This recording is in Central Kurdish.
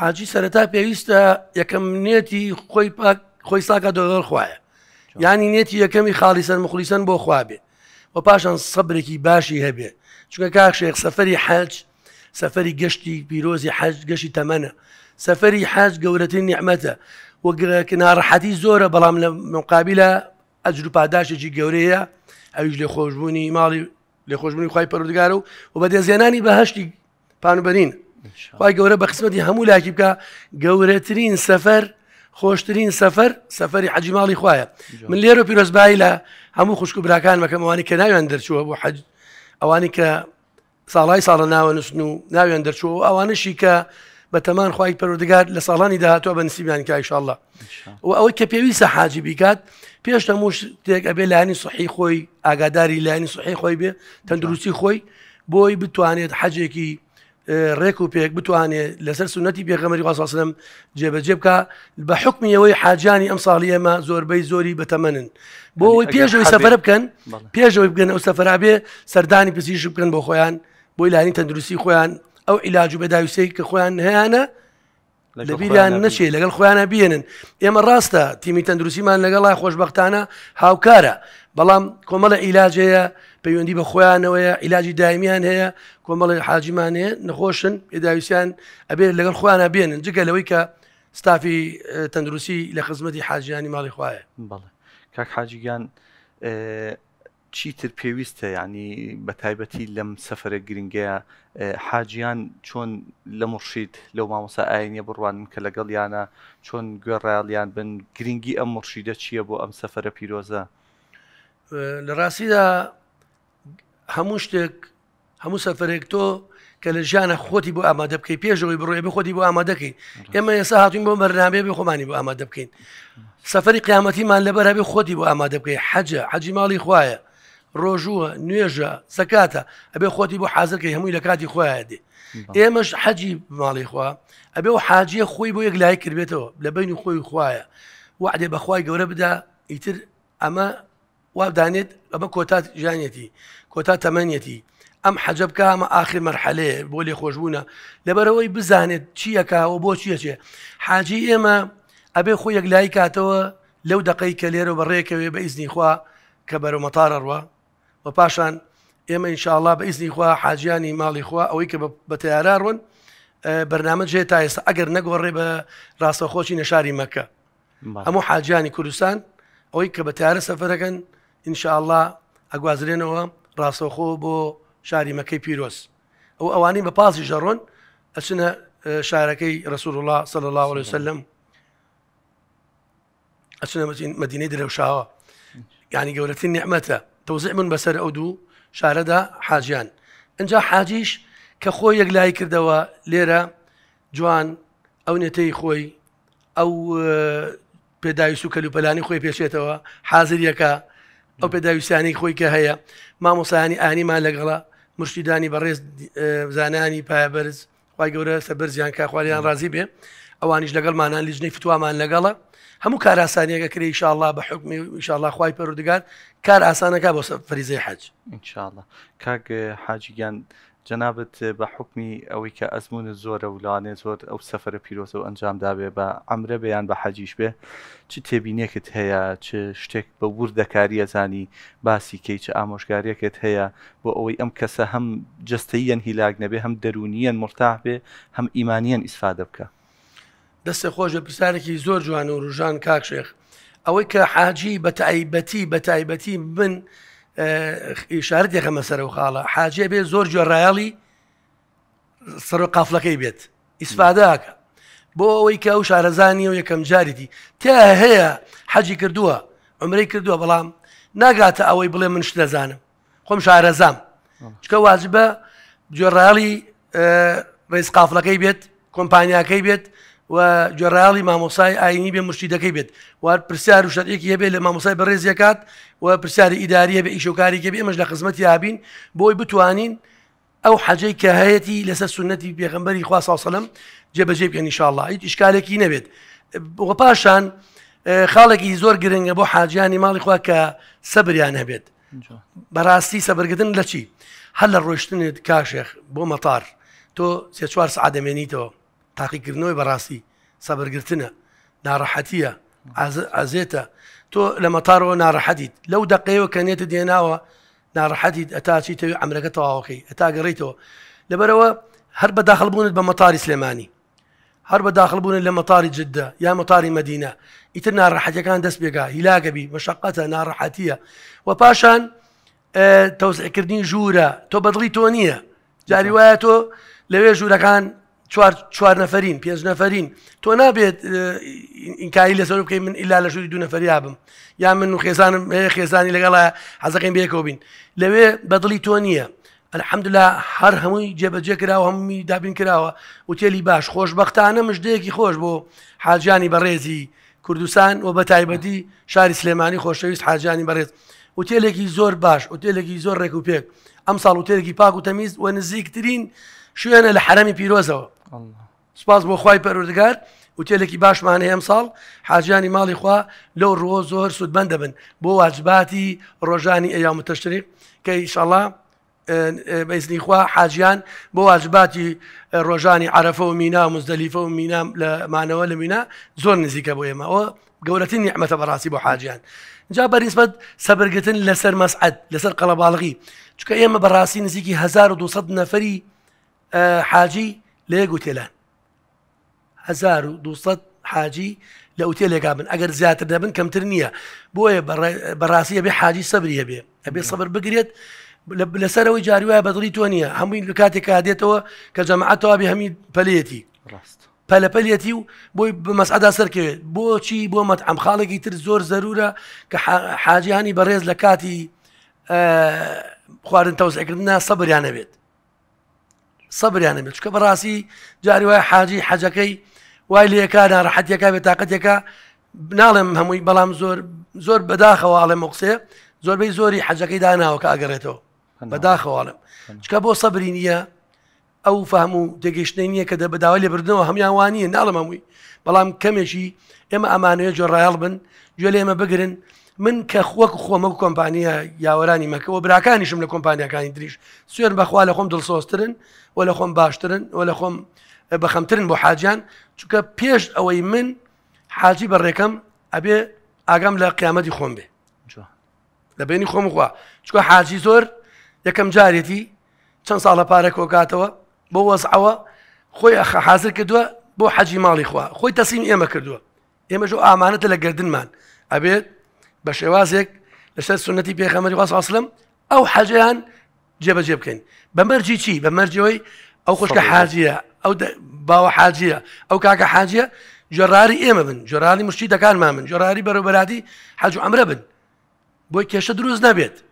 حاجی سەرەتا پێویستە یەکەم نێتی خۆی خۆی ساکە دۆڵ خوایە ینی نێتی یەکەمی خاڵی سەر مخلیسن بۆ خوابێ و پاشان سەبرێکی باشی هەبێ چونکە کا شێخ سەفری حەج سەفری گەشتی پیرۆزی حەج گەشتی تەمەنە سەفری حەج گەورەترین نیحمەتە وەگرکناڕەحەتی زۆرە بەڵام لە مقابلە ئەجر و پاداشێکی گەورەیە ئەویش لێ خۆشببوونی ماڵی لێ خۆشببوونی خی پەرودگار و و بە دەزێنانی بەهشتی پانوبەرین وای گەورە بە قسمەتی هەموو لاکی بکە گەورەترین سەفەر خۆشترین سەفەر سەفری حەجیماڵی خویە من لێرە پیرۆزبایی لە هەموو خوشک و براکان مەکەم ئەوانی کە ناویان دەرچووە بۆ حەج ئەوانی کە ساڵای ساڵە ناوە نووسن و ناویان دەرچوو و ئەوانشی کە بە تەمان خخوای پەرودگار لە ساڵانی داهاتوە بە نسیبیان کایشله و ئەوەی کە پێویستە حاجی بیکات پێش تەموش تێک ئەبێ لانی سحی خۆی ئاگاداری لانی سحی خۆی بێ تەندروستی خۆی بۆی بتوانێت حەجێکی ڕێک و پێک بتوانێت لەسەر سونەتی پێغەمەری واساسلم جێبەجێ بکە بە حکمیەوەی حاجانی ئەم ساڵی ئێمە زۆربەی زۆری بەتەمەنن بۆ ئەوی پێشەوەی سەفرە بکەن پێشەوەی بگەن ئەو سەفرابێ سەردانی پزیش بکەن بۆ خۆیان بۆی لانی تەندروستی خۆیان ئەو عیلاج و بەداویسەی کە خۆیان هەیەە لەبییان نەچێ لەگەڵ خۆیانە بێنن ئێمە ڕاستە تیمی تەندروسیمان لەگەڵای خۆشببختانە هاوکارە بەڵام کۆمەڵە ئیلاجەیە پەیوەندی بە خۆیانەوەیە ئیلاجی دایمیان هەیە کۆمەڵی حاجیمان هەیە نەخۆشن ئێداویسیان ئەبێت لەگەڵ خۆیانە بێنن جگە لەوەی کە ستافی تەندروسی لە خزمەتی حاجیانی ماڵی خوایە بەڵێ کاک حاجیگان چیتر پێویستە ینی بە تایبەتی لەم سەفرە گرنگەیە حاجیان چۆن لە مرشید لەو مامۆسا ئاینە بڕوانن کە لەگەڵ یانە چۆن گوێڕالیان بن گرنگی ئەم مرشیدە چییە بۆ ئەم سەفرە پیرۆزە لە ڕاستیدا هەموو شتێک هەموو سەفرێک تۆ کە لە ژیانە خۆتی بۆ ئامادە بکەی پێشەوەی بڕۆێ بخۆتی بۆ ئامادەکەین ئێمە ێسا هاتوین بۆ بەرنامێ بێ خۆمانی بۆ ئامادە بکەین سەفری قیامەتیمان لەبەرەبێ خۆتی بۆ ئامادە بکەی حەجە حەجی ماڵی خوایە ڕۆژووە نوێژە سەکاتە ئەبێ خۆتی بۆ حازەکەی هەمووی لە کاتی خۆیان دێ ئێمەش حەجی ماڵی خوا ئەبێ و حاجیە خۆی بۆ یەک لای کردێتەوە لە بین و خۆی خوایە وعدێ بەخوای گەورە بدا ئیتر ئەمە وابدانێت ئەمە کۆتات ژانێتی کۆتا تەمەنیەتی ئەم حەجب کە ئەمە آخر مەرحەلەیە بۆ لێ خۆشببووە لەبەرەوەی بزانێت چیەکەەوە بۆ چیەچێ حاجی ئێمە ئەبێ خۆ یەک لای کاتەوە لەو دقەی کە لێرە بەڕێکەوێ بە ئیزنی خوا کە بەرەو مەتارڕوە و پاشان ئێمە انشاءله بە ئیزنی خوا حاجیانی ماڵی خوا ئەوەی کە بە تیاراڕون بەرنمەج هەیە تا ئێستا ئەگەر نەگۆڕێ بە ڕاستەخۆچی نەشاری مەکە هەموو حاجیانی کوردستان ئەوەی کە بە تیارە سەفەرەکەن انشاءله ئەگوازرێنەوە ڕاستەخۆ بۆ شاری مەکەی پیرۆز ئەو ئەوانی بە پاسی ژەڕۆن ئەچنە شارەکەی رەسول الله صل الله عليه وسلم ئەچنە مدینەی درێوشاوە ینی گەورەترین نعمەتە تەوزیمون بەسەر ئەو دوو شارەدا حاجیان ئەجا حاجیش کە خۆی یەکلای کردەوە لێرە جوان ئەو نێتەی خۆی ئەو پێداویست و کەلوپەلانی خۆی پێشێتەوە حازریەکە ئەو پێداویستانی خۆی کە هەیە مامۆسانی ئانیمان لەگەڵە مشتیدانی بەڕێز زانانی پایبرز خی گەورە سەبەرزیان کاخوالیان ڕازی بێ ئەوانیش لەگەڵمانان لیژنەی فتووامان لەگەڵە همو کار که کری انشالله بە حکمی انشالله خواهی پەرودگار کار ئاسانەکە بۆ فریزی حەج انشاءله کاک حجیان جەنابەت بە حکمی ئەوەی کە ئەزمون زۆرە ولاانێ زۆر ئەو سەفرە پیرۆسە و ئەنجام دابێ بە ئەمرە بەیان بە حەجیش بێ چ تێبینێکت هەیە چ شتێک بە وردەکاریە زانی باسی که چه ئامۆژگاریەکەت هەیە بۆ ئەوەی ئەم کەسە هەم جستەیەن هیلاگ نەبێ هەم دەرونیەن مرتاح بێ هەم ئیمانیان استفاده بکە دەستە خۆشە پرسیارێکی زۆر جوان و ڕژان کاکشێخ ئەوەی کە حاجی بە تایبەتی بە تایبەتی من ئیشارت یەخەمە سەر و خاڵە حاجە بێ زۆر جۆڕایاڵی سەر و قافلەکەی بێت ئیسفاداکە بۆ ئەوەی کە ئەو شارەزانی و یەکەم جاریتی تا هەیە حەجی کردووە عمرەی کردووە بەڵام ناگاتە ئەوەی بڵێ من شت دەزانم خۆم شارەزام چکە واجبە جۆڕاڵی ڕێز قافلەکەی بێت کۆمپانیاکەی بێت و جێڕاڵی مامۆسای ئاینی بێ مشتیدەکەی بێت وار پرسیار و شتێکی هەبێ لە مامۆسای بەڕێزیەکات و پرسیاری ئیداریە بە ئیشۆکاریکە بێمەش لە خزمەتی یابین بۆی بتوانین ئەو حەجەی کە هەیەی لەسەر سنەتی پێغمبەری خوا ساوسەلم جێبەجێ بکەن نیشاءله هیچ ئشکالێکی نەبێت بۆ پاشان خاڵێکی زۆر گرنگە بۆ حاجیانی ماڵی خوا کە سەبریان هەبێت بەڕاستی سەبرگتن لە چی هەل لە ڕۆشتنت کاشێخ بۆ مەتار تۆ سێ چوار سعادەمێنیتەوە تاقیکردنەوەی بەڕاستی سەبرگرتنە ناڕەحەتیە ئازێتە تۆ لە مەتارەوە ناڕەحەدیت لەو دەقەیەوە کە نێتە دێناوە ناڕەحەدیت ئەتاچی تەوی ئەمرەکە تەواوەکەی ئەتا گەڕیتەوە لەبەرەوە هەر بە داخلبوونت بە مەتاری سلێمانی هەر بە داخلبوون لە مەتاری جددە یا مەتاری مدینە ئیتر ناڕەحەتەکان دەست بێگا هیلاگەبی مەشقەتە ناڕەحەتیە و پاشان آه، تەوزعکردنی ژوورە تۆ بەدڵی تۆ نییە جاری وایە تۆ لەوێ ژوورەکان چوار نەفرین پێنج نەفرین تۆ نابێت ئینکاری لەسەر بکەی من ئیلا لە ژووری دو نەفریا بم یا من و خێزانم هەیە خێزانی لەگەڵە حەزەکەین بێکەوە بین لەوێ بەدڵی تۆ نییە الحەمدلا هەر هەمووی جێبەجێ کراوە هەمووی دابین کراوە وتێلی باش خۆشببختانە مژدەیەکی خۆش بۆ حاجانی بەڕێزی کوردستان و بە تایبەتی شاری سلێمانی خۆشەویست حاجانی بەڕێز وتێلێکی زۆر باش وتێلێکی زۆر ڕێک و پێک ئەم ساڵ وتێلێکی پاک و تەمیز و نزیکترین شوێنە لە حرەمی پیرۆزەوە سپاس بۆ خی پەرودگار وتێلێکی باشمان هەیە ئەم ساڵ حاجیانی ماڵی خوا لەو ڕۆ زۆر سوودبند دەبن بۆ واجباتی ڕۆژانی ئەیام تەشتری کە ئیشەڵا بەیزنی خوا حاجیان بۆ واجباتی ڕۆژانی عرفە و مینا و مزدەلیفە و مینام لەمانەوە لە مینا زۆر نزیکە بۆ ئێمەەوە گەورەترین نیحمەتە بەڕاستی بۆ حاجیان جا بەریسبەت سەبرگتن لەسەر مەسعد لەسەر قەڵەباڵغی چکە ئێمە بەڕاستی نزیکی 1200 نەفری حاجی لە یەک وتێلان 1200 حاجی لە ئوتێلێکا بن ئەگەر زیاتر دەبن کەمتر نییە بۆیە بەڕاستی بێ حاجی سەبریە بێ ئەبێ سەبر بگرێت لەسەرەوەی جاریواە بەدڵی تۆ نییە هەمووی لە کاتێکا دێتەوە کە جەماعەتەوە بێ هەمی پەلێتی ڕاست پەلەپەلەتی و بۆی بەمەسعدا سەرکەوێت بۆچی بۆ مەت ئەم خاڵێکی تر زۆر زەرورە کە حاجیانی بەڕێز لە کاتی خواردن تەوسەکردنا سەبریانە بێت سەبریانە بێت چکە بەڕاستی جاری وای حاجی حەجەکەی وای لەکانە ڕحەتەکە بێت تااقەتێکە ناڵێم هەمووی بەڵام زۆر زۆر بەداخەواڵێ مقسێ زۆربەی زۆری حەجەکەی داناوەکە ئەگەڕێتەوە بەداخەواڵم چکە بۆ سەبری نییە ئەو فەهم و دەگەشتنی نییە کە دە بەداوای لێبردنەوە هەمیان وانە ناڵم هەمووی بەڵام کەمێکی ئێمە ئەمانەیە جۆڕایڵ بن گوێ لێمە بگرن من کە خۆک خۆمە کۆمپانیە یاوەرانی مەکەەوە براکانیشم لە کۆمپانیەکانی دریش سوێن بەخوا لە خۆم دڵسۆسترن و لە خۆم باشترن و لە خۆم بەخەمترن بۆ حاجیان چونکە پێش ئەوەی من حاجی بەڕێکم ئەبێ ئاگام لە قیامەتی خۆم بێ لە بینی خۆم خوا چکە حاجی زۆر یەکەم جارێتی چەند ساڵە پارە کۆکاتەوە بۆ وەزعەوە خۆی حاضر کردووە بۆ حەجی ماڵی خوا خۆی تەسیم ئێمە کردووە ئێمەش ئامانەتە لە گردنمان ئەبێت بە شێوازێک لەسەر سنەتی پێخەمەری واسڵم ئەو حەجیان جێبەجێ بکەین بەمەرجی چی بەمەرجەوەی ئەو خوشکە حاجە ئەو باوە حاجە ئەو کاکە حاجە جۆراری ئێمە بن جۆرانی مشتی دەکانمان من جۆراری بەرەبەراتی حەج و ئەمرە بن بۆی کێشە دروست نەبێت